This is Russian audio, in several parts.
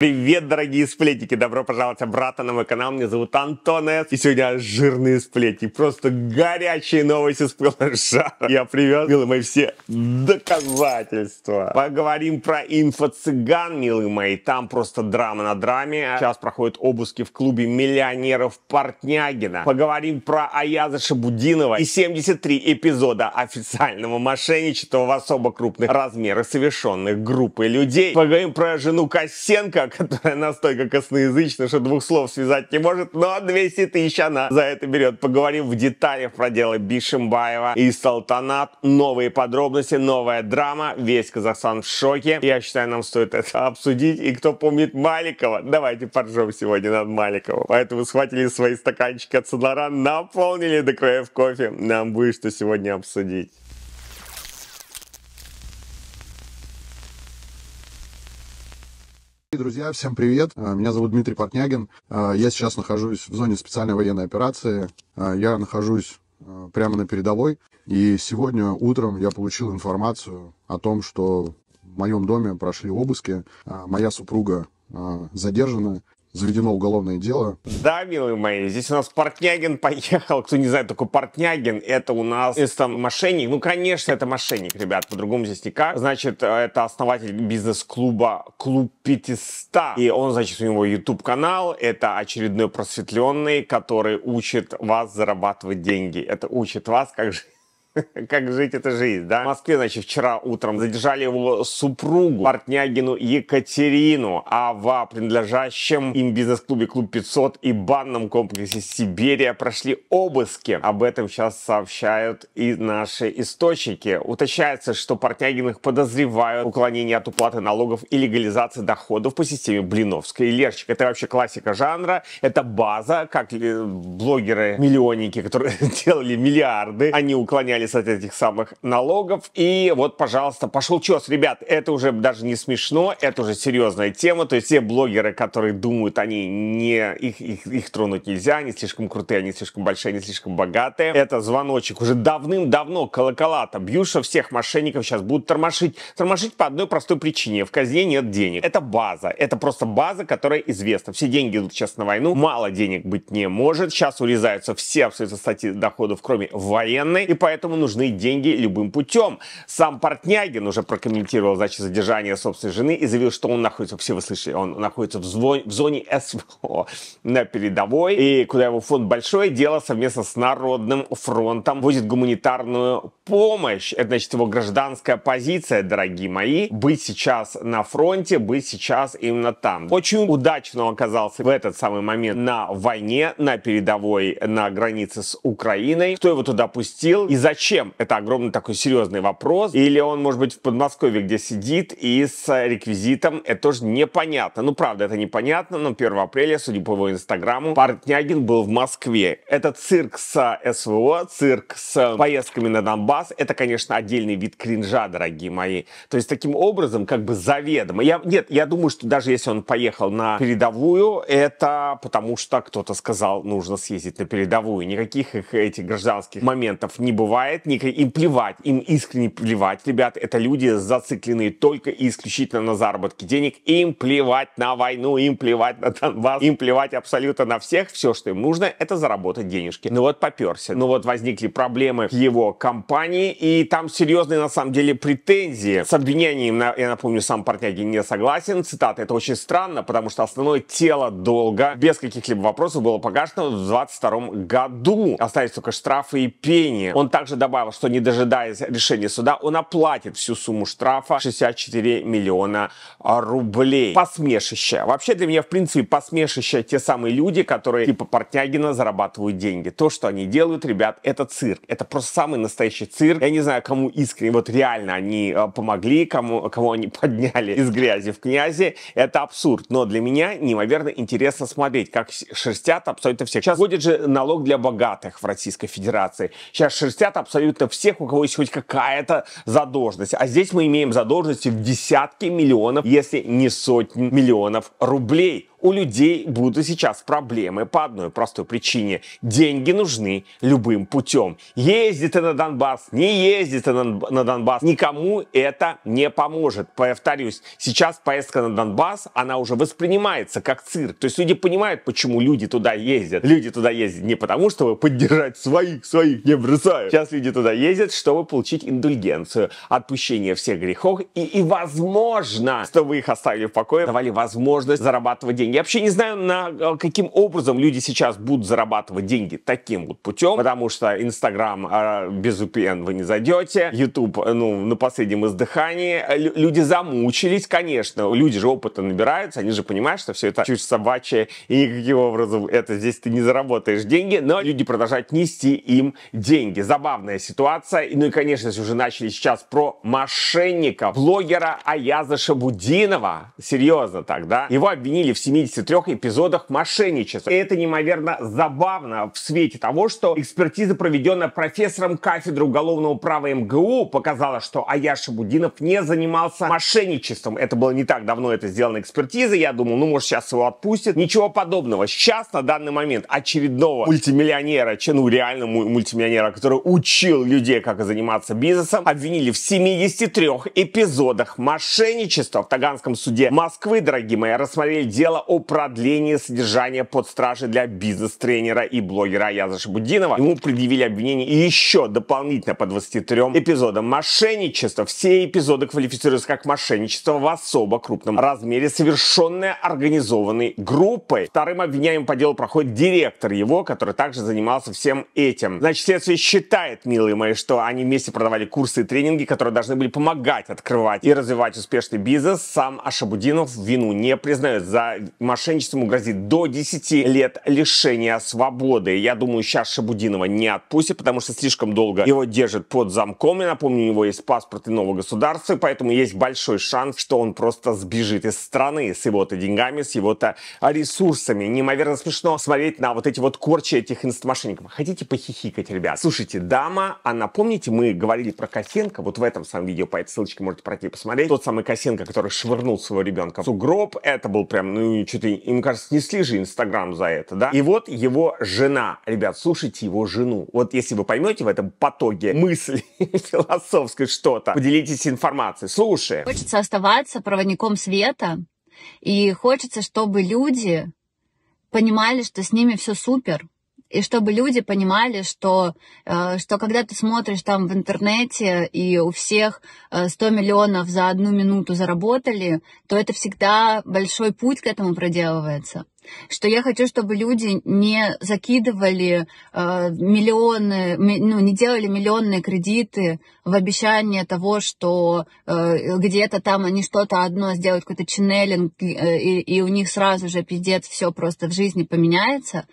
Привет, дорогие сплетники! Добро пожаловать обратно на мой канал. Меня зовут Антон С. И сегодня жирные сплетни. Просто горячие новости с пылажа. Я привез, милые мои, все доказательства. Поговорим про инфо-цыган, милые мои. Там просто драма на драме. Сейчас проходят обыски в клубе миллионеров Портнягина. Поговорим про Аяза Шабудинова и 73 эпизода официального мошенничества в особо крупных размерах, совершенных группой людей. Поговорим про жену Косенко, которая настолько косноязычна, что двух слов связать не может, но 200 тысяч она за это берет. Поговорим в деталях про дело Бишимбаева и Салтанат. Новые подробности, новая драма. Весь Казахстан в шоке. Я считаю, нам стоит это обсудить. И кто помнит Маликова, давайте поржем сегодня над Маликовым. Поэтому схватили свои стаканчики от Сонора, наполнили до краев кофе. Нам будет что сегодня обсудить. Друзья, всем привет. А, меня зовут Дмитрий Портнягин. А, я сейчас нахожусь в зоне специальной военной операции. А, я нахожусь прямо на передовой. И сегодня утром я получил информацию о том, что в моем доме прошли обыски. Моя супруга задержана заведено уголовное дело. Да, милые мои, здесь у нас Портнягин поехал. Кто не знает, такой Портнягин, это у нас это мошенник. Ну, конечно, это мошенник, ребят, по-другому здесь никак. Значит, э, это основатель бизнес-клуба «Клуб 500». И он, значит, у него YouTube-канал. Это очередной просветленный, который учит вас зарабатывать деньги. Это учит вас, как же. как жить эта жизнь, да? В Москве, значит, вчера утром задержали его супругу, Портнягину Екатерину, а в принадлежащем им бизнес-клубе «Клуб 500» и банном комплексе «Сибирия» прошли обыски. Об этом сейчас сообщают и наши источники. Уточняется, что Портнягиных подозревают уклонение от уплаты налогов и легализации доходов по системе Блиновской и Лерчик. Это вообще классика жанра, это база, как блогеры-миллионники, которые делали миллиарды, они уклонялись избавились от этих самых налогов. И вот, пожалуйста, пошел чес. Ребят, это уже даже не смешно, это уже серьезная тема. То есть те блогеры, которые думают, они не, их, их, их тронуть нельзя, они слишком крутые, они слишком большие, они слишком богатые. Это звоночек. Уже давным-давно колокола-то бьют, всех мошенников сейчас будут тормошить. Тормошить по одной простой причине. В казне нет денег. Это база. Это просто база, которая известна. Все деньги идут сейчас на войну. Мало денег быть не может. Сейчас урезаются все абсолютно статьи доходов, кроме военной. И поэтому поэтому нужны деньги любым путем. Сам Портнягин уже прокомментировал, значит, задержание собственной жены и заявил, что он находится, все вы слышали, он находится в, звон, в зоне СВО на передовой, и куда его фонд большое дело совместно с Народным фронтом возит гуманитарную помощь. Это, значит, его гражданская позиция, дорогие мои, быть сейчас на фронте, быть сейчас именно там. Очень удачно он оказался в этот самый момент на войне, на передовой, на границе с Украиной. Кто его туда пустил и зачем зачем? Это огромный такой серьезный вопрос. Или он, может быть, в Подмосковье, где сидит, и с реквизитом. Это тоже непонятно. Ну, правда, это непонятно, но 1 апреля, судя по его инстаграму, Портнягин был в Москве. Это цирк с СВО, цирк с поездками на Донбасс. Это, конечно, отдельный вид кринжа, дорогие мои. То есть, таким образом, как бы заведомо. Я, нет, я думаю, что даже если он поехал на передовую, это потому что кто-то сказал, нужно съездить на передовую. Никаких их, этих гражданских моментов не бывает хватает Им плевать, им искренне плевать, ребят. Это люди зацикленные только и исключительно на заработке денег. Им плевать на войну, им плевать на Донбасс, им плевать абсолютно на всех. Все, что им нужно, это заработать денежки. Ну вот поперся. Ну вот возникли проблемы в его компании, и там серьезные на самом деле претензии. С обвинением, я напомню, сам Портняги не согласен. Цитата, это очень странно, потому что основное тело долга без каких-либо вопросов было погашено в 22 году. Остались только штрафы и пени. Он также добавил, что не дожидаясь решения суда, он оплатит всю сумму штрафа 64 миллиона а, рублей. Посмешище. Вообще для меня, в принципе, посмешище те самые люди, которые типа Портнягина зарабатывают деньги. То, что они делают, ребят, это цирк. Это просто самый настоящий цирк. Я не знаю, кому искренне, вот реально они а, помогли, кому, кого они подняли из грязи в князи. Это абсурд. Но для меня неимоверно интересно смотреть, как шерстят абсолютно всех. Сейчас будет же налог для богатых в Российской Федерации. Сейчас шерстят абсолютно абсолютно всех, у кого есть хоть какая-то задолженность. А здесь мы имеем задолженности в десятки миллионов, если не сотни миллионов рублей у людей будут сейчас проблемы по одной простой причине. Деньги нужны любым путем. Ездит ты на Донбасс, не ездит ты на Донбасс, никому это не поможет. Повторюсь, сейчас поездка на Донбасс, она уже воспринимается как цирк. То есть люди понимают, почему люди туда ездят. Люди туда ездят не потому, чтобы поддержать своих, своих не бросают. Сейчас люди туда ездят, чтобы получить индульгенцию, отпущение всех грехов и, и возможно, чтобы их оставили в покое, давали возможность зарабатывать деньги день. Я вообще не знаю, на э, каким образом люди сейчас будут зарабатывать деньги таким вот путем, потому что Инстаграм а, без VPN вы не зайдете, YouTube, э, ну, на последнем издыхании. Э, люди замучились, конечно, люди же опыта набираются, они же понимают, что все это чушь собачья, и никаким образом это здесь ты не заработаешь деньги, но люди продолжают нести им деньги. Забавная ситуация. Ну и, конечно, уже начали сейчас про мошенника, блогера Аяза Шабудинова. Серьезно так, да? Его обвинили в семи 73 эпизодах мошенничества. И это неимоверно забавно в свете того, что экспертиза, проведенная профессором кафедры уголовного права МГУ, показала, что Аяша Будинов не занимался мошенничеством. Это было не так давно, это сделано экспертиза. Я думал, ну, может, сейчас его отпустят. Ничего подобного. Сейчас, на данный момент, очередного мультимиллионера, ну, реально мультимиллионера, который учил людей, как заниматься бизнесом, обвинили в 73 эпизодах мошенничества в Таганском суде Москвы, дорогие мои, рассмотрели дело о продлении содержания под стражей для бизнес-тренера и блогера Аяза Шабудинова. Ему предъявили обвинение еще дополнительно по 23 эпизодам мошенничества. Все эпизоды квалифицируются как мошенничество в особо крупном размере, совершенное организованной группой. Вторым обвиняемым по делу проходит директор его, который также занимался всем этим. Значит, следствие считает, милые мои, что они вместе продавали курсы и тренинги, которые должны были помогать открывать и развивать успешный бизнес. Сам Ашабудинов вину не признает за мошенничеством грозит до 10 лет лишения свободы. Я думаю, сейчас Шабудинова не отпустит, потому что слишком долго его держат под замком. Я напомню, у него есть паспорт иного государства, поэтому есть большой шанс, что он просто сбежит из страны с его-то деньгами, с его-то ресурсами. Неимоверно смешно смотреть на вот эти вот корчи этих инстмошенников. Хотите похихикать, ребят? Слушайте, дама, она, а помните, мы говорили про Косенко, вот в этом самом видео, по этой ссылочке можете пройти и посмотреть. Тот самый Косенко, который швырнул своего ребенка в сугроб, это был прям, ну, что-то, им кажется, снесли же Инстаграм за это, да? И вот его жена, ребят, слушайте его жену. Вот если вы поймете в этом потоке мысли философской что-то, поделитесь информацией. Слушай. Хочется оставаться проводником света, и хочется, чтобы люди понимали, что с ними все супер, и чтобы люди понимали, что, э, что когда ты смотришь там в интернете, и у всех 100 э, миллионов за одну минуту заработали, то это всегда большой путь к этому проделывается что я хочу, чтобы люди не закидывали э, миллионы, ми, ну, не делали миллионные кредиты в обещание того, что э, где-то там они что-то одно сделают, какой-то ченнелинг, э, и, и у них сразу же пиздец, все просто в жизни поменяется.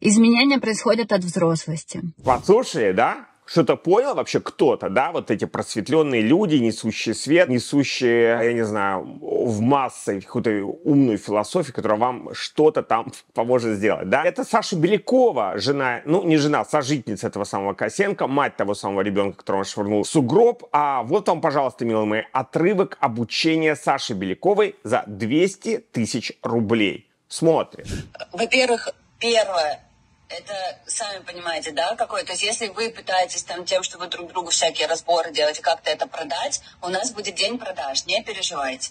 Изменения происходят от взрослости. Подслушали, да? Что-то понял вообще кто-то, да? Вот эти просветленные люди, несущие свет, несущие, я не знаю, в массы какую-то умную философию, которая вам что-то там поможет сделать, да? Это Саша Белякова, жена, ну, не жена, сожительница этого самого Косенко, мать того самого ребенка, которого он швырнул в сугроб. А вот вам, пожалуйста, милые мои, отрывок обучения Саши Беляковой за 200 тысяч рублей. Смотрим. Во-первых, первое, это, сами понимаете, да, какой, то есть если вы пытаетесь там тем, что вы друг другу всякие разборы делаете, как-то это продать, у нас будет день продаж, не переживайте.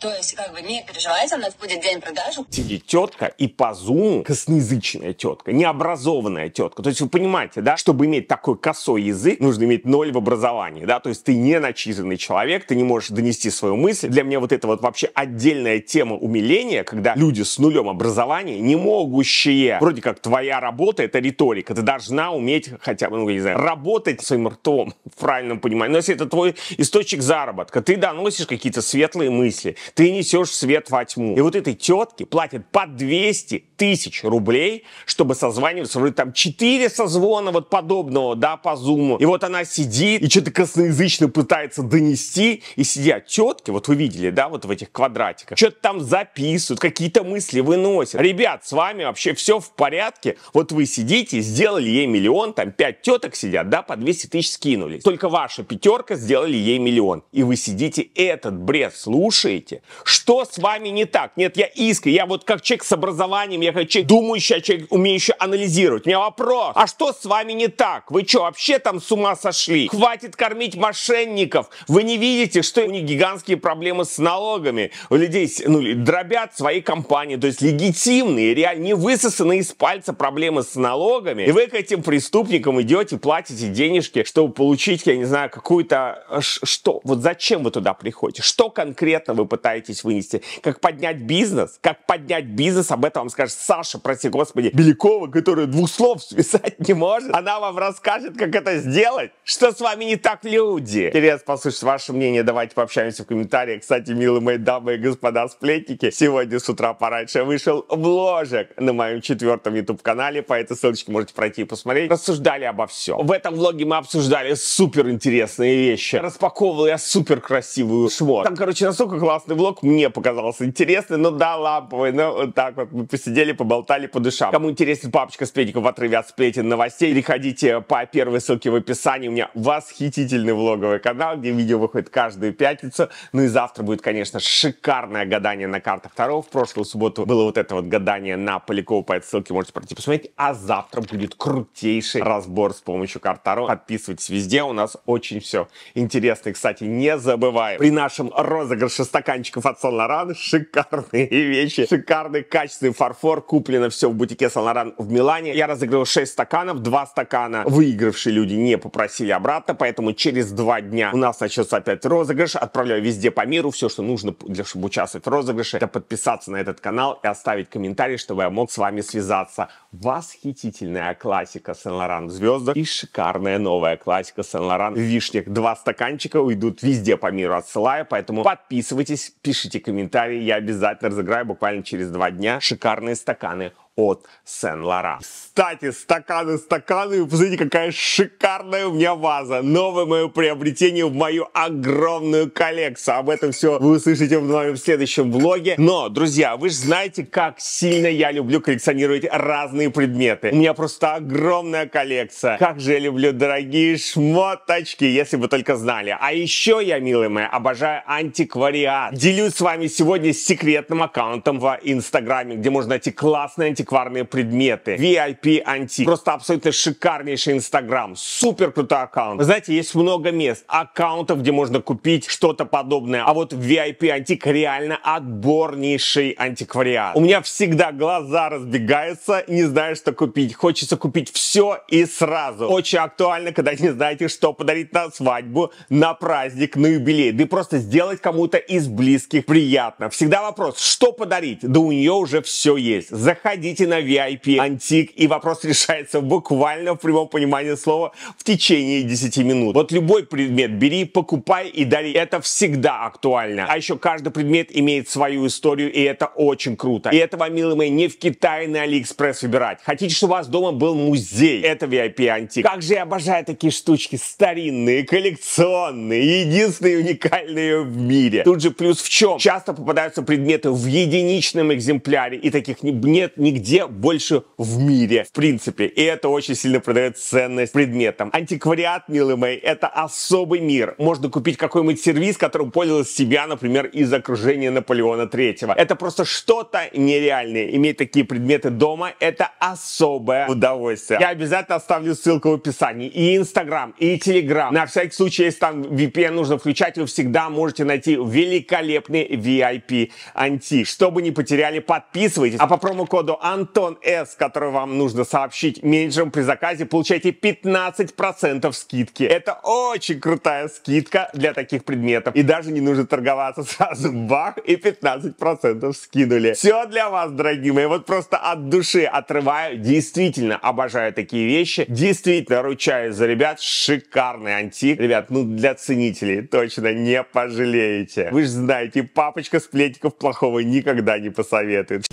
То есть, как бы, не переживайте, у нас будет день продажи. Сидит тетка и по зуму косноязычная тетка, необразованная тетка. То есть, вы понимаете, да, чтобы иметь такой косой язык, нужно иметь ноль в образовании, да, то есть ты не начитанный человек, ты не можешь донести свою мысль. Для меня вот это вот вообще отдельная тема умиления, когда люди с нулем образования, не могущие, вроде как твоя работа это риторика, ты должна уметь хотя бы, ну, я не знаю, работать своим ртом в правильном понимании. Но если это твой источник заработка, ты доносишь какие-то светлые мысли, ты несешь свет во тьму. И вот этой тетке платят по 200 тысяч рублей, чтобы созваниваться. Вроде там 4 созвона вот подобного, да, по зуму. И вот она сидит и что-то косноязычно пытается донести. И сидят тетки, вот вы видели, да, вот в этих квадратиках, что-то там записывают, какие-то мысли выносят. Ребят, с вами вообще все в порядке. Вот вы сидите, сделали ей миллион, там 5 теток сидят, да, по 200 тысяч скинулись. Только ваша пятерка сделали ей миллион. И вы сидите этот бред слушаете, что с вами не так? Нет, я искренне, я вот как человек с образованием, я как человек думающий, а человек умеющий анализировать. У меня вопрос, а что с вами не так? Вы что, вообще там с ума сошли? Хватит кормить мошенников. Вы не видите, что у них гигантские проблемы с налогами. У людей ну, дробят свои компании, то есть легитимные, реально не высосанные из пальца проблемы с налогами. И вы к этим преступникам идете, платите денежки, чтобы получить, я не знаю, какую-то... А что? Вот зачем вы туда приходите? Что конкретно вы пытаетесь пытаетесь вынести. Как поднять бизнес? Как поднять бизнес? Об этом вам скажет Саша, прости господи, Белякова, которая двух слов связать не может. Она вам расскажет, как это сделать. Что с вами не так, люди? Интересно послушать ваше мнение. Давайте пообщаемся в комментариях. Кстати, милые мои дамы и господа сплетники, сегодня с утра пораньше вышел вложек на моем четвертом YouTube-канале, по этой ссылочке можете пройти и посмотреть. Рассуждали обо всем. В этом влоге мы обсуждали супер интересные вещи. Распаковывал я супер красивую шмот. Там, короче, настолько классный блок мне показался интересный, ну да, ламповый, ну вот так вот мы посидели, поболтали по душам. Кому интересен папочка Сплетников в отрыве от сплетен новостей, переходите по первой ссылке в описании. У меня восхитительный влоговый канал, где видео выходит каждую пятницу. Ну и завтра будет, конечно, шикарное гадание на картах Таро. В прошлую субботу было вот это вот гадание на Полякова, по этой ссылке можете пройти посмотреть. А завтра будет крутейший разбор с помощью карт Таро. Подписывайтесь везде, у нас очень все интересно. И, кстати, не забываем, при нашем розыгрыше стаканчика шкафчиков от Санлоран, шикарные вещи, шикарный качественный фарфор, куплено все в бутике Санлоран в Милане. Я разыграл 6 стаканов, 2 стакана выигравшие люди не попросили обратно, поэтому через 2 дня у нас начнется опять розыгрыш. Отправляю везде по миру все, что нужно, для, чтобы участвовать в розыгрыше, это подписаться на этот канал и оставить комментарий, чтобы я мог с вами связаться. Восхитительная классика Сен-Лоран в звездах и шикарная новая классика Сен-Лоран в вишнях. Два стаканчика уйдут везде по миру, отсылаю, поэтому подписывайтесь, пишите комментарии, я обязательно разыграю буквально через два дня шикарные стаканы от Сен-Лора. Кстати, стаканы, стаканы, посмотрите, какая шикарная у меня ваза. Новое мое приобретение в мою огромную коллекцию. Об этом все вы услышите в моем следующем влоге. Но, друзья, вы же знаете, как сильно я люблю коллекционировать разные предметы. У меня просто огромная коллекция. Как же я люблю дорогие шмоточки, если бы только знали. А еще я, милые мои, обожаю антиквариат. Делюсь с вами сегодня секретным аккаунтом в Инстаграме, где можно найти классные антиквариаты антикварные предметы, VIP антик. Просто абсолютно шикарнейший Инстаграм, супер крутой аккаунт. Вы знаете, есть много мест, аккаунтов, где можно купить что-то подобное. А вот VIP антик реально отборнейший антиквариат. У меня всегда глаза разбегаются, не знаю, что купить. Хочется купить все и сразу. Очень актуально, когда не знаете, что подарить на свадьбу, на праздник, на юбилей. Да и просто сделать кому-то из близких приятно. Всегда вопрос, что подарить? Да у нее уже все есть. Заходи заходите на VIP Антик, и вопрос решается буквально в прямом понимании слова в течение 10 минут. Вот любой предмет бери, покупай и дари. Это всегда актуально. А еще каждый предмет имеет свою историю, и это очень круто. И это вам, милые мои, не в Китае на Алиэкспресс выбирать. Хотите, чтобы у вас дома был музей? Это VIP Антик. Как же я обожаю такие штучки. Старинные, коллекционные, единственные уникальные в мире. Тут же плюс в чем? Часто попадаются предметы в единичном экземпляре, и таких нет нигде нигде больше в мире, в принципе. И это очень сильно продает ценность предметам. Антиквариат, милые мои, это особый мир. Можно купить какой-нибудь сервис, которым пользовалась себя, например, из окружения Наполеона третьего. Это просто что-то нереальное. Иметь такие предметы дома – это особое удовольствие. Я обязательно оставлю ссылку в описании. И Инстаграм, и Телеграм. На всякий случай, если там VPN нужно включать, вы всегда можете найти великолепный VIP анти. Чтобы не потеряли, подписывайтесь. А по промокоду Антон С, который вам нужно сообщить менеджерам при заказе, получаете 15% скидки. Это очень крутая скидка для таких предметов. И даже не нужно торговаться сразу. Бах, и 15% скинули. Все для вас, дорогие мои. Вот просто от души отрываю. Действительно обожаю такие вещи. Действительно ручаюсь за ребят. Шикарный антик. Ребят, ну для ценителей точно не пожалеете. Вы же знаете, папочка сплетников плохого никогда не посоветует.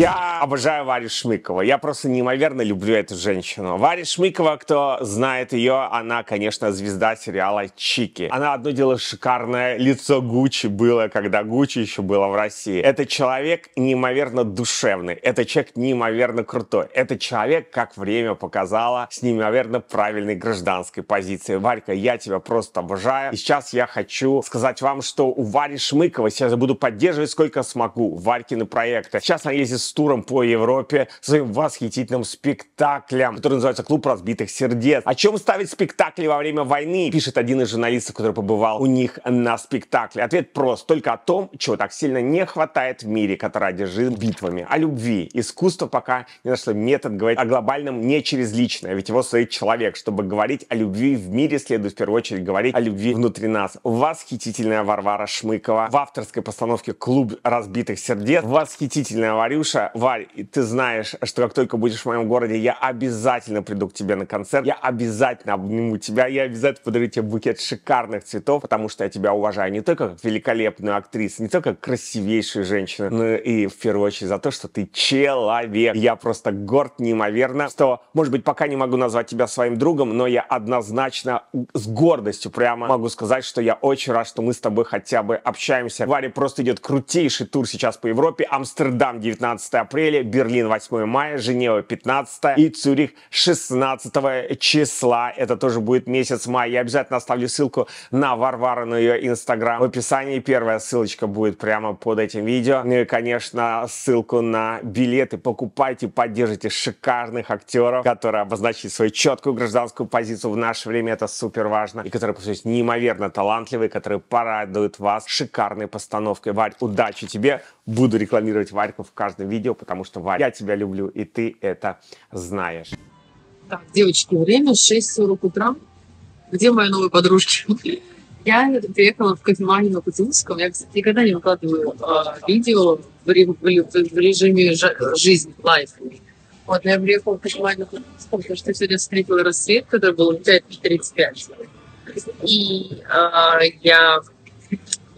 Yeah. обожаю Варю Шмыкову. Я просто неимоверно люблю эту женщину. Варя Шмыкова, кто знает ее, она, конечно, звезда сериала «Чики». Она одно дело шикарное, лицо Гуччи было, когда Гуччи еще было в России. Это человек неимоверно душевный, это человек неимоверно крутой, это человек, как время показало, с неимоверно правильной гражданской позиции. Варька, я тебя просто обожаю. И сейчас я хочу сказать вам, что у Вари Шмыкова сейчас я буду поддерживать сколько смогу Варькины проекты. Сейчас она ездит с туром по Европе своим восхитительным спектаклем, который называется «Клуб разбитых сердец». О чем ставить спектакли во время войны, пишет один из журналистов, который побывал у них на спектакле. Ответ прост, только о том, чего так сильно не хватает в мире, который одержим битвами. О любви. Искусство пока не нашло метод говорить о глобальном не через личное, ведь его стоит человек. Чтобы говорить о любви в мире, следует в первую очередь говорить о любви внутри нас. Восхитительная Варвара Шмыкова в авторской постановке «Клуб разбитых сердец». Восхитительная Варюша Варя Варь, и ты знаешь, что как только будешь в моем городе, я обязательно приду к тебе на концерт, я обязательно обниму тебя, я обязательно подарю тебе букет шикарных цветов, потому что я тебя уважаю не только как великолепную актрису, не только как красивейшую женщину, но и в первую очередь за то, что ты человек. Я просто горд неимоверно, что, может быть, пока не могу назвать тебя своим другом, но я однозначно с гордостью прямо могу сказать, что я очень рад, что мы с тобой хотя бы общаемся. Варя просто идет крутейший тур сейчас по Европе. Амстердам, 19 апреля недели, Берлин 8 мая, Женева 15 и Цюрих 16 числа. Это тоже будет месяц мая. Я обязательно оставлю ссылку на Варвару на ее инстаграм в описании. Первая ссылочка будет прямо под этим видео. Ну и, конечно, ссылку на билеты. Покупайте, поддержите шикарных актеров, которые обозначили свою четкую гражданскую позицию в наше время. Это супер важно. И которые, повторюсь, неимоверно талантливые, которые порадуют вас шикарной постановкой. Варь, удачи тебе. Буду рекламировать Варьку в каждом видео, потому потому что, Варя, я тебя люблю, и ты это знаешь. Так, девочки, время 6.40 утра. Где моя новая подружка? Я приехала в Кофеманию на Путинском. Я, кстати, никогда не выкладываю а, видео в, в, в режиме жизни, лайф. Вот, я приехала в Кофеманию на Путинском, потому что сегодня встретила рассвет, который был в 5.35. И а, я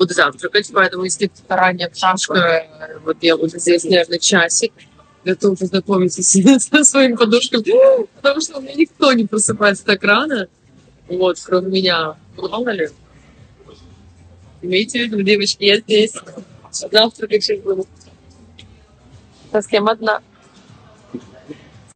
буду завтракать, поэтому если кто-то ранняя пташка, э, вот я уже здесь, наверное, часик, готова познакомиться со своим подушками, потому что у меня никто не просыпается так рано, вот, кроме меня. Мало ли. Имейте в виду, девочки, я здесь. Завтракать сейчас буду. Совсем одна.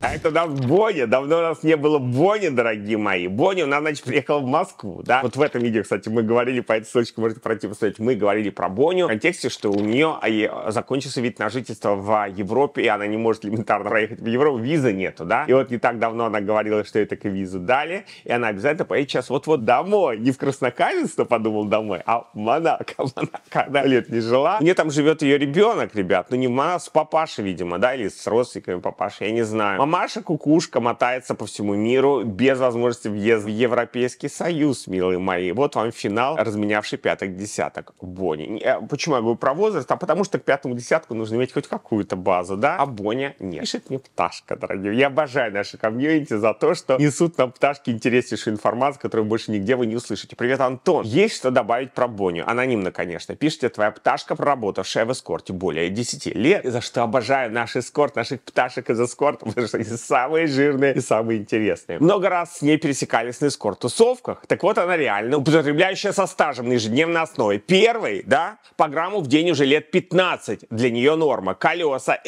А это у нас Боня. Давно у нас не было Бони, дорогие мои. Бони у нас, значит, приехал в Москву, да? Вот в этом видео, кстати, мы говорили, по этой ссылочке можете пройти типа посмотреть, мы говорили про Боню в контексте, что у нее а, закончился вид на жительство в Европе, и она не может элементарно проехать в Европу, визы нету, да? И вот не так давно она говорила, что ей так и визу дали, и она обязательно поедет сейчас вот-вот домой. Не в Краснокаменск, кто подумал домой, а в Монако. Монако она лет не жила. У нее там живет ее ребенок, ребят. Ну, не Монако, а с папашей, видимо, да, или с родственниками папаши, я не знаю. Мамаша Кукушка мотается по всему миру без возможности въезда в Европейский Союз, милые мои. Вот вам финал, разменявший пяток десяток. Бонни. А почему я говорю про возраст? А потому что к пятому десятку нужно иметь хоть какую-то базу, да? А Боня нет. Пишет мне пташка, дорогие. Я обожаю наши комьюнити за то, что несут нам пташки интереснейшую информацию, которую больше нигде вы не услышите. Привет, Антон. Есть что добавить про Боню. Анонимно, конечно. Пишите, твоя пташка, проработавшая в эскорте более 10 лет, и за что обожаю наш эскорт, наших пташек из эскорта, потому что они самые жирные и самые интересные. Много раз с ней пересекались на эскорт-тусовках. Так вот, она реально употребляющая со стажем на ежедневной основе. Первый, да, по грамму в день уже лет 15. Для нее норма. Колеса,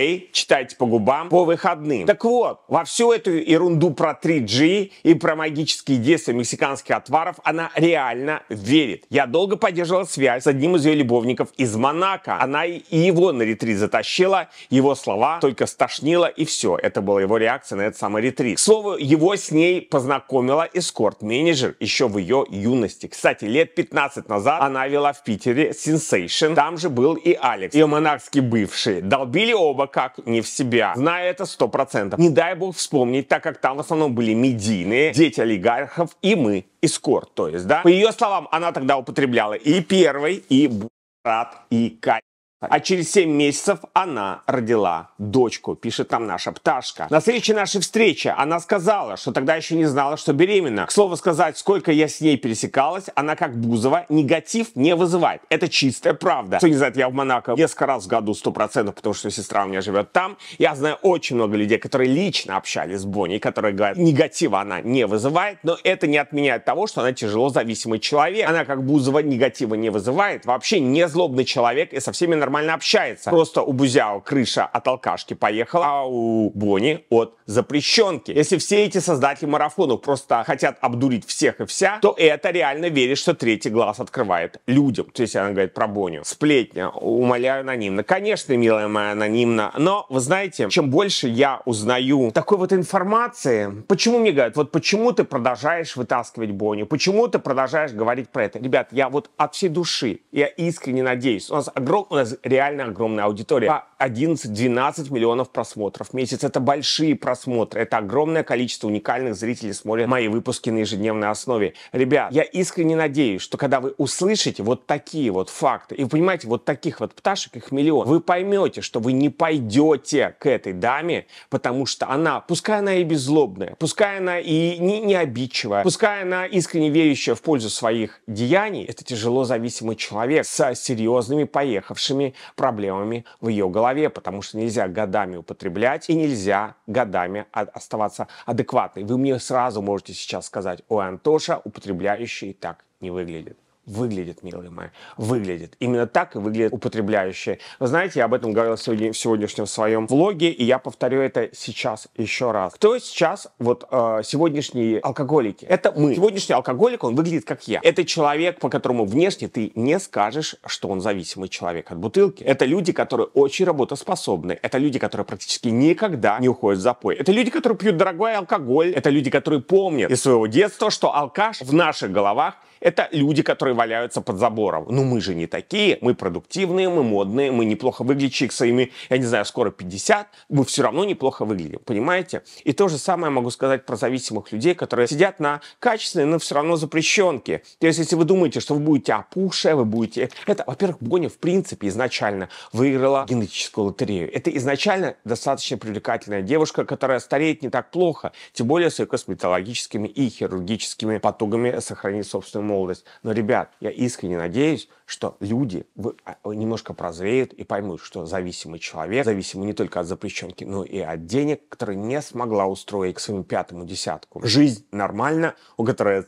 Эй, читайте по губам по выходным. Так вот, во всю эту ерунду про 3G и про магические действия мексиканских отваров она реально верит. Я долго поддерживала связь с одним из ее любовников из Монако. Она и его на ретрит затащила, его слова только стошнила и все. Это была его реакция на этот самый ретрит. К слову, его с ней познакомила эскорт-менеджер еще в ее юности. Кстати, лет 15 назад она вела в Питере Sensation. Там же был и Алекс, ее монарский бывший. Долбили оба как не в себя, Знаю это 100%. Не дай бог вспомнить, так как там в основном были медийные, дети олигархов и мы, эскорт, то есть, да. По ее словам, она тогда употребляла и первый, и брат, и кайф. А через 7 месяцев она родила дочку, пишет там наша пташка. На встрече нашей встречи она сказала, что тогда еще не знала, что беременна. К слову сказать, сколько я с ней пересекалась, она как Бузова негатив не вызывает. Это чистая правда. Что не знает, я в Монако несколько раз в году 100%, потому что сестра у меня живет там. Я знаю очень много людей, которые лично общались с Бонни, которые говорят, негатива она не вызывает, но это не отменяет того, что она тяжело зависимый человек. Она как Бузова негатива не вызывает, вообще не злобный человек и со всеми нормально общается. Просто у Бузяо крыша от алкашки поехала, а у Бони от запрещенки. Если все эти создатели марафонов просто хотят обдурить всех и вся, то это реально верит, что третий глаз открывает людям. То есть она говорит про Боню. Сплетня, умоляю анонимно. Конечно, милая моя, анонимно. Но, вы знаете, чем больше я узнаю такой вот информации, почему мне говорят, вот почему ты продолжаешь вытаскивать Боню, почему ты продолжаешь говорить про это. Ребят, я вот от всей души, я искренне надеюсь, у нас огромное, у нас реально огромная аудитория. 11-12 миллионов просмотров в месяц. Это большие просмотры. Это огромное количество уникальных зрителей смотрят мои выпуски на ежедневной основе. Ребят, я искренне надеюсь, что когда вы услышите вот такие вот факты, и вы понимаете, вот таких вот пташек, их миллион, вы поймете, что вы не пойдете к этой даме, потому что она, пускай она и беззлобная, пускай она и не, не обидчивая, пускай она искренне верящая в пользу своих деяний, это тяжело зависимый человек со серьезными поехавшими проблемами в ее голове, потому что нельзя годами употреблять и нельзя годами оставаться адекватной. Вы мне сразу можете сейчас сказать, ой, Антоша, употребляющий так не выглядит выглядит, милые мои, выглядит. Именно так и выглядит употребляющие. Вы знаете, я об этом говорил сегодня, в сегодняшнем своем влоге, и я повторю это сейчас еще раз. Кто сейчас, вот э, сегодняшние алкоголики? Это мы. Сегодняшний алкоголик, он выглядит как я. Это человек, по которому внешне ты не скажешь, что он зависимый человек от бутылки. Это люди, которые очень работоспособны. Это люди, которые практически никогда не уходят в запой. Это люди, которые пьют дорогой алкоголь. Это люди, которые помнят из своего детства, что алкаш в наших головах это люди, которые валяются под забором. Ну, мы же не такие. Мы продуктивные, мы модные, мы неплохо выглядим к своими, я не знаю, скоро 50. Мы все равно неплохо выглядим, понимаете? И то же самое могу сказать про зависимых людей, которые сидят на качественной, но все равно запрещенке. То есть, если вы думаете, что вы будете опуше, вы будете... Это, во-первых, Боня в принципе изначально выиграла генетическую лотерею. Это изначально достаточно привлекательная девушка, которая стареет не так плохо, тем более с ее косметологическими и хирургическими потугами сохранить собственную молодость. Но, ребят, я искренне надеюсь, что люди а, немножко прозреют и поймут, что зависимый человек, зависимый не только от запрещенки, но и от денег, которая не смогла устроить к своему пятому десятку жизнь нормально, у которой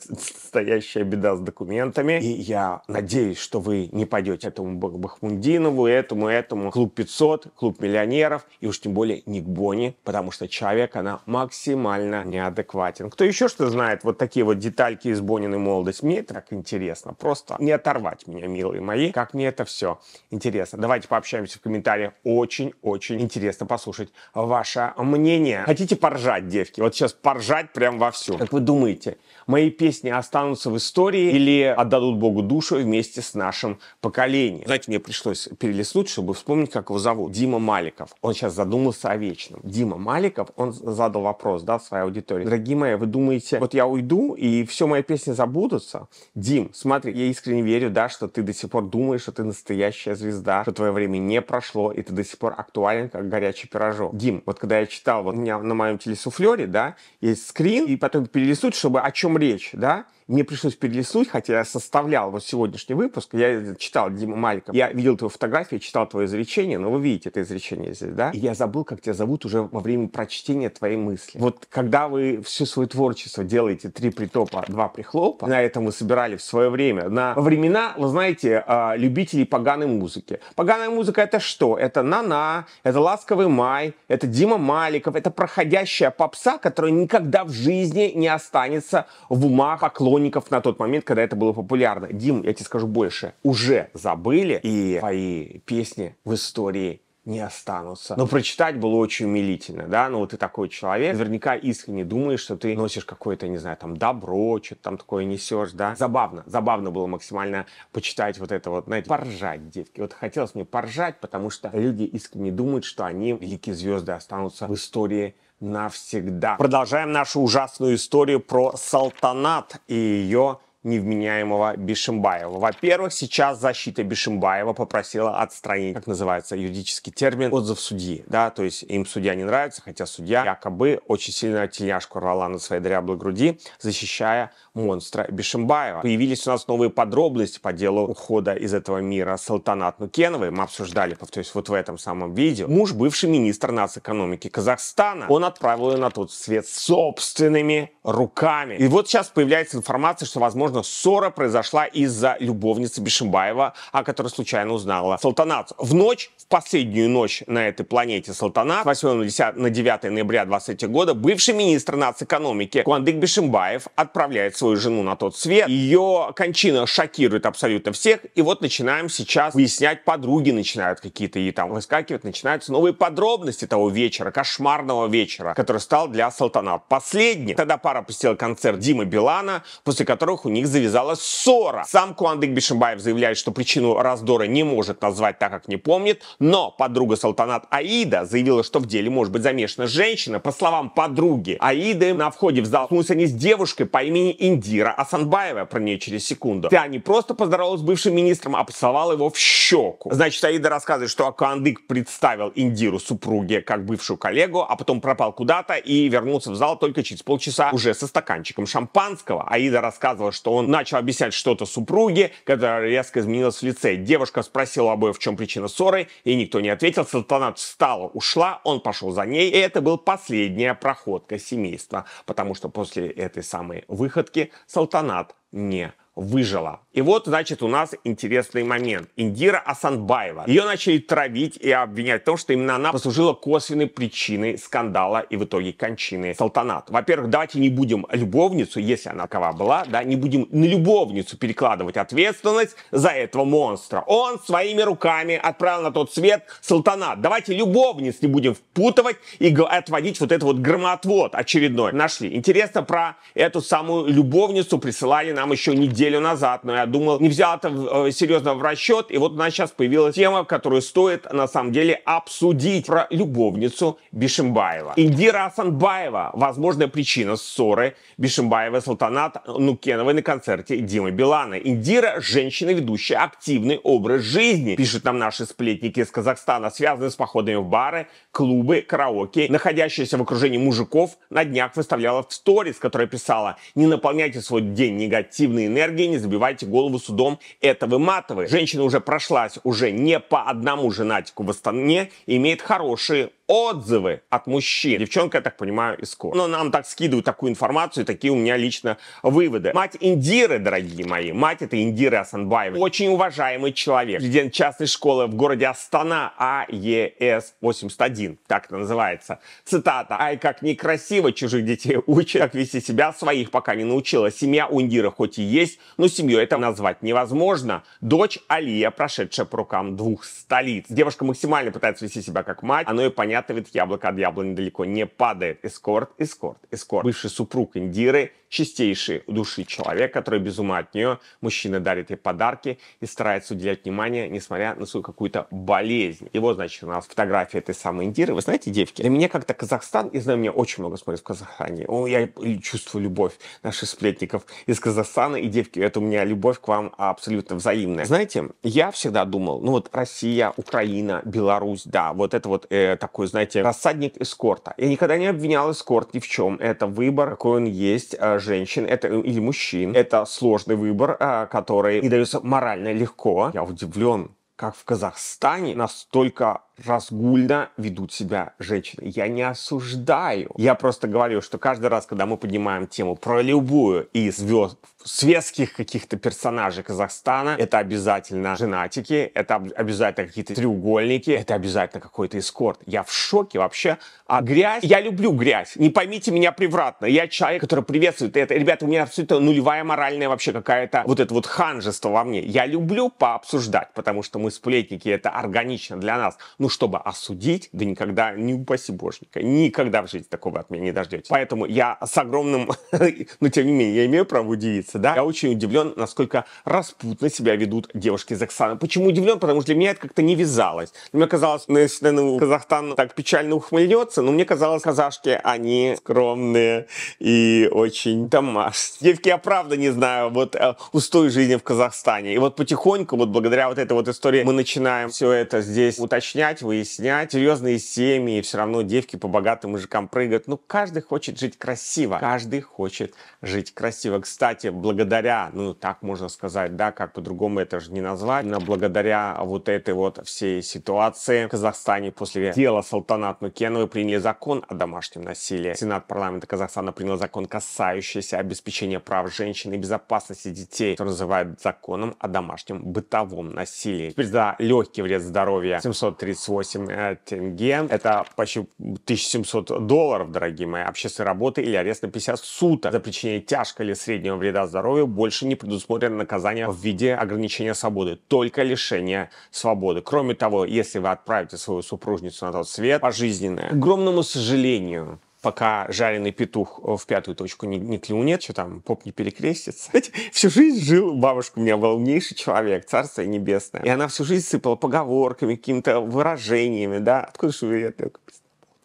стоящая беда с документами. И я надеюсь, что вы не пойдете этому Бахмундинову, этому, этому, клуб 500, клуб миллионеров, и уж тем более не к Бонни, потому что человек, она максимально неадекватен. Кто еще что знает вот такие вот детальки из Бонины молодости Мне это так интересно. Просто не оторвать меня, милые мои, как мне это все интересно. Давайте пообщаемся в комментариях. Очень-очень интересно послушать ваше мнение. Хотите поржать, девки? Вот сейчас поржать прям вовсю. Как вы думаете, мои песни останутся в истории или отдадут Богу душу вместе с нашим поколением? Знаете, мне пришлось перелистнуть, чтобы вспомнить, как его зовут. Дима Маликов. Он сейчас задумался о вечном. Дима Маликов, он задал вопрос, да, своей аудитории. Дорогие мои, вы думаете, вот я уйду, и все мои песни забудутся? Дим, смотри, я искренне верю, да, что ты до сих пор думаешь, что ты настоящая звезда, что твое время не прошло, и ты до сих пор актуален, как горячий пирожок. Дим, вот когда я читал, вот у меня на моем телесуфлере, да, есть скрин, и потом перелистуть, чтобы о чем речь, да, мне пришлось перелистнуть, хотя я составлял вот сегодняшний выпуск, я читал Дима Маликов, я видел твою фотографию, читал твое изречение, но вы видите это изречение здесь, да? И я забыл, как тебя зовут уже во время прочтения твоей мысли. Вот когда вы все свое творчество делаете три притопа, два прихлопа, на этом вы собирали в свое время, на времена, вы знаете, а, любителей поганой музыки. Поганая музыка это что? Это Нана, это Ласковый май, это Дима Маликов, это проходящая попса, которая никогда в жизни не останется в умах поклонников поклонников на тот момент, когда это было популярно. Дим, я тебе скажу больше, уже забыли, и твои песни в истории не останутся. Но прочитать было очень умилительно, да, ну вот ты такой человек, наверняка искренне думаешь, что ты носишь какое-то, не знаю, там добро, что-то там такое несешь, да. Забавно, забавно было максимально почитать вот это вот, знаете, поржать, девки. Вот хотелось мне поржать, потому что люди искренне думают, что они великие звезды останутся в истории навсегда. Продолжаем нашу ужасную историю про Салтанат и ее невменяемого Бишимбаева. Во-первых, сейчас защита Бишимбаева попросила отстранить, как называется юридический термин, отзыв судьи. Да, то есть им судья не нравится, хотя судья якобы очень сильно тельняшку рвала на своей дряблой груди, защищая монстра Бишимбаева. Появились у нас новые подробности по делу ухода из этого мира Салтанат Нукеновой. Мы обсуждали, повторюсь, вот в этом самом видео. Муж, бывший министр нацэкономики Казахстана, он отправил ее на тот свет собственными руками. И вот сейчас появляется информация, что, возможно, Возможно, ссора произошла из-за любовницы Бешимбаева, о которой случайно узнала Салтанат. В ночь, в последнюю ночь на этой планете Салтанат, 8 на, 9 ноября 2023 года, бывший министр нацэкономики Куандык Бешимбаев отправляет свою жену на тот свет. Ее кончина шокирует абсолютно всех. И вот начинаем сейчас выяснять, подруги начинают какие-то и там выскакивать, начинаются новые подробности того вечера, кошмарного вечера, который стал для Салтанат последним. Тогда пара посетила концерт Димы Билана, после которых у них них завязалась ссора. Сам Куандык Бишимбаев заявляет, что причину раздора не может назвать, так как не помнит, но подруга Салтанат Аида заявила, что в деле может быть замешана женщина. По словам подруги Аиды, на входе в зал столкнулись они с девушкой по имени Индира Асанбаева, про нее через секунду. Та не просто поздоровалась с бывшим министром, а поцеловала его в щеку. Значит, Аида рассказывает, что Куандык представил Индиру супруге как бывшую коллегу, а потом пропал куда-то и вернулся в зал только через полчаса уже со стаканчиком шампанского. Аида рассказывала, что что он начал объяснять что-то супруге, которая резко изменилась в лице. Девушка спросила обоев, в чем причина ссоры, и никто не ответил. Салтанат встала, ушла, он пошел за ней, и это был последняя проходка семейства, потому что после этой самой выходки Салтанат не выжила. И вот, значит, у нас интересный момент. Индира Асанбаева. Ее начали травить и обвинять в том, что именно она послужила косвенной причиной скандала и в итоге кончины Салтанат. Во-первых, давайте не будем любовницу, если она кого была, да, не будем на любовницу перекладывать ответственность за этого монстра. Он своими руками отправил на тот свет Салтанат. Давайте любовниц не будем впутывать и отводить вот этот вот громоотвод очередной. Нашли. Интересно про эту самую любовницу присылали нам еще неделю неделю назад, но я думал, не взял это э, серьезно в расчет. И вот у нас сейчас появилась тема, которую стоит на самом деле обсудить про любовницу Бишимбаева. Индира Асанбаева, возможная причина ссоры Бишимбаева с Салтанат Нукеновой на концерте Димы Билана. Индира – женщина, ведущая активный образ жизни, пишут нам наши сплетники из Казахстана, связанные с походами в бары, клубы, караоке, находящаяся в окружении мужиков, на днях выставляла в сторис, которая писала «Не наполняйте свой день негативной энергией, энергии, не забивайте голову судом, это выматывает. Женщина уже прошлась уже не по одному женатику в Астане, имеет хорошие отзывы от мужчин. Девчонка, я так понимаю, из Кор. Но нам так скидывают такую информацию, такие у меня лично выводы. Мать Индиры, дорогие мои, мать это Индиры Асанбаева, очень уважаемый человек, президент частной школы в городе Астана АЕС-81, так это называется. Цитата. «Ай, как некрасиво чужих детей учат, как вести себя, своих пока не научила. Семья у Индиры хоть и есть, но семью это назвать невозможно. Дочь Алия, прошедшая по рукам двух столиц. Девушка максимально пытается вести себя как мать, оно и понятно Ягнята яблоко от яблони далеко не падает. Эскорт, эскорт, эскорт. Бывший супруг Индиры чистейшей души человек, который без ума от нее. Мужчина дарит ей подарки и старается уделять внимание, несмотря на свою какую-то болезнь. И вот, значит, у нас фотография этой самой Индиры. Вы знаете, девки, для меня как-то Казахстан, и знаю, меня очень много смотрит в Казахстане. О, я чувствую любовь наших сплетников из Казахстана и девки. Это у меня любовь к вам абсолютно взаимная. Знаете, я всегда думал, ну вот Россия, Украина, Беларусь, да, вот это вот э, такой, знаете, рассадник эскорта. Я никогда не обвинял эскорт ни в чем. Это выбор, какой он есть, э, женщин это, э, или мужчин. Это сложный выбор, а, который не дается морально легко. Я удивлен, как в Казахстане настолько разгульно ведут себя женщины. Я не осуждаю. Я просто говорю, что каждый раз, когда мы поднимаем тему про любую из звезд, светских каких-то персонажей Казахстана, это обязательно женатики, это обязательно какие-то треугольники, это обязательно какой-то эскорт. Я в шоке вообще. А грязь, я люблю грязь. Не поймите меня превратно. Я человек, который приветствует это. Ребята, у меня абсолютно нулевая моральная вообще какая-то вот это вот ханжество во мне. Я люблю пообсуждать, потому что мы сплетники, это органично для нас. Ну чтобы осудить, да никогда, не упаси боженька, никогда в жизни такого от меня не дождетесь. Поэтому я с огромным, но ну, тем не менее, я имею право удивиться, да, я очень удивлен, насколько распутно себя ведут девушки из Оксаны. Почему удивлен? Потому что для меня это как-то не вязалось. Мне казалось, ну, если ну, Казахстан так печально ухмыльнется, но ну, мне казалось, казашки, они скромные и очень домашние. Девки, я правда не знаю, вот э, устой жизни в Казахстане. И вот потихоньку, вот благодаря вот этой вот истории, мы начинаем все это здесь уточнять, искать, выяснять. Серьезные семьи, все равно девки по богатым мужикам прыгают. Ну, каждый хочет жить красиво. Каждый хочет жить красиво. Кстати, благодаря, ну, так можно сказать, да, как по-другому это же не назвать, но благодаря вот этой вот всей ситуации в Казахстане после дела Салтанат Нукеновой приняли закон о домашнем насилии. Сенат парламента Казахстана принял закон, касающийся обеспечения прав женщин и безопасности детей, что называют законом о домашнем бытовом насилии. Теперь за легкий вред здоровья 730 38 тенге. Это почти 1700 долларов, дорогие мои. Общественные работы или арест на 50 суток. За причинение тяжкого или среднего вреда здоровью больше не предусмотрено наказание в виде ограничения свободы. Только лишение свободы. Кроме того, если вы отправите свою супружницу на тот свет пожизненное, к огромному сожалению, пока жареный петух э, в пятую точку не, не клюнет, что там, поп не перекрестится. всю жизнь жил, бабушка у меня волнейший человек, царство небесное. И она всю жизнь сыпала поговорками, какими-то выражениями, да. Откуда же вы это?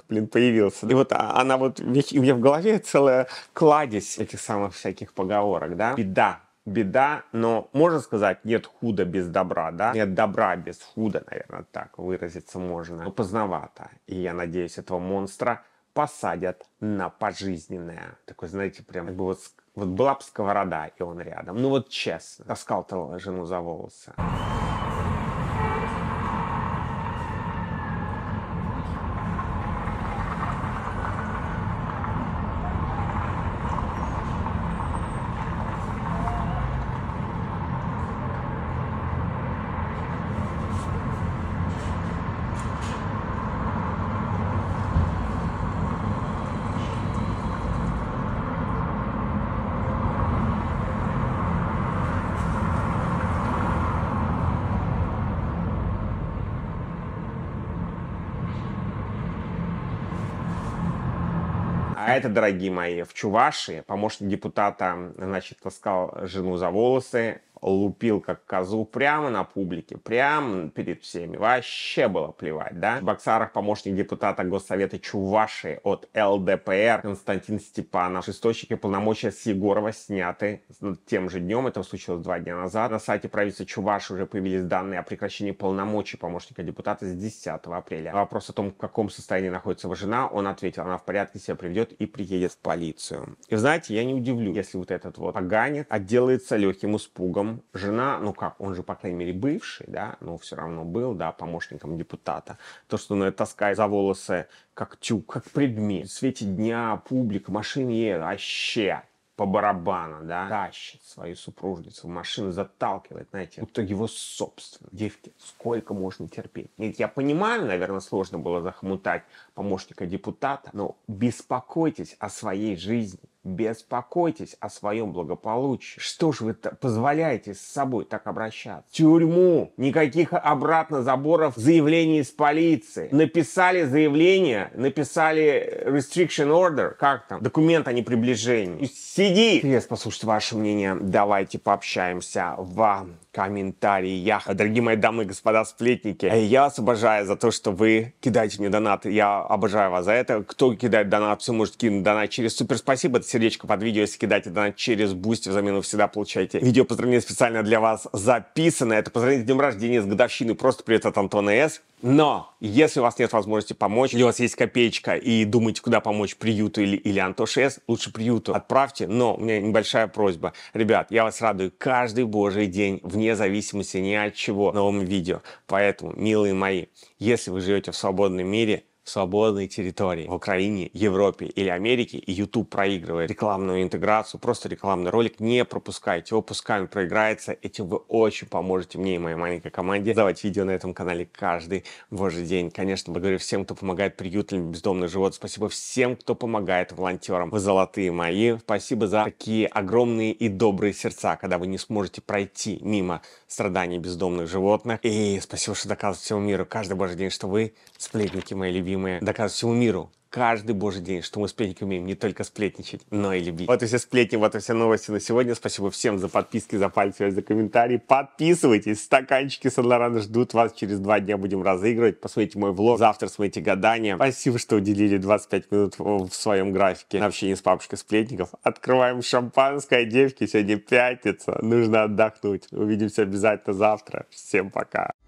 блин, появился. И вот а, она вот, у меня в голове целая кладезь этих самых всяких поговорок, да. Беда, беда, но можно сказать, нет худа без добра, да? Нет добра без худа, наверное, так выразиться можно. Но поздновато. И я надеюсь, этого монстра посадят на пожизненное. Такой, знаете, прям как бы вот, вот была бы сковорода, и он рядом. Ну вот честно, таскал-то жену за волосы. это, дорогие мои, в Чувашии помощник депутата, значит, таскал жену за волосы, лупил как козу прямо на публике, прямо перед всеми. Вообще было плевать, да? В боксарах помощник депутата Госсовета Чуваши от ЛДПР Константин Степанов. Источники полномочия с Егорова сняты тем же днем, это случилось два дня назад. На сайте правительства Чуваши уже появились данные о прекращении полномочий помощника депутата с 10 апреля. На вопрос о том, в каком состоянии находится его жена, он ответил, она в порядке себя приведет и приедет в полицию. И знаете, я не удивлю, если вот этот вот поганец отделается легким испугом, жена, ну как, он же, по крайней мере, бывший, да, но все равно был, да, помощником депутата. То, что она ну, таскает за волосы как тюк, как предмет. В свете дня, публик, машине вообще по барабану, да, тащит свою супружницу в машину, заталкивает, знаете, будто его собственно. Девки, сколько можно терпеть? Нет, я понимаю, наверное, сложно было захмутать помощника депутата, но беспокойтесь о своей жизни. Беспокойтесь о своем благополучии. Что ж вы позволяете с собой так обращаться? Тюрьму! Никаких обратно заборов заявлений из полиции. Написали заявление, написали restriction order, как там, документ о неприближении. Сиди! Интересно послушать ваше мнение. Давайте пообщаемся в комментариях. Дорогие мои дамы и господа сплетники, я вас обожаю за то, что вы кидаете мне донаты, Я обожаю вас за это. Кто кидает донат, все может кинуть донат через суперспасибо. Это сердечко под видео, если кидаете донат через Бусти, взамен вы всегда получаете видео поздравления специально для вас записанное. Это поздравление с днем рождения, с годовщиной, просто привет от Антона С. Но если у вас нет возможности помочь, или у вас есть копеечка и думаете, куда помочь, приюту или, или Антоше С, лучше приюту отправьте. Но у меня небольшая просьба. Ребят, я вас радую каждый божий день, вне зависимости ни от чего, новым видео. Поэтому, милые мои, если вы живете в свободном мире, свободной территории в Украине, Европе или Америке, и YouTube проигрывает рекламную интеграцию, просто рекламный ролик, не пропускайте его, пускай он проиграется. Этим вы очень поможете мне и моей маленькой команде давать видео на этом канале каждый божий день. Конечно, благодарю всем, кто помогает приютам бездомных животных. Спасибо всем, кто помогает волонтерам. Вы золотые мои. Спасибо за такие огромные и добрые сердца, когда вы не сможете пройти мимо страданий бездомных животных. И спасибо, что доказываете всему миру каждый божий день, что вы сплетники мои любимые любимые доказывают всему миру, каждый божий день, что мы сплетники умеем не только сплетничать, но и любить. Вот и все сплетни, вот и все новости на сегодня. Спасибо всем за подписки, за пальцы за комментарии. Подписывайтесь, стаканчики Санлорана ждут вас. Через два дня будем разыгрывать. Посмотрите мой влог, завтра смотрите гадания. Спасибо, что уделили 25 минут в своем графике на общение с папочкой сплетников. Открываем шампанское, девки, сегодня пятница. Нужно отдохнуть. Увидимся обязательно завтра. Всем пока.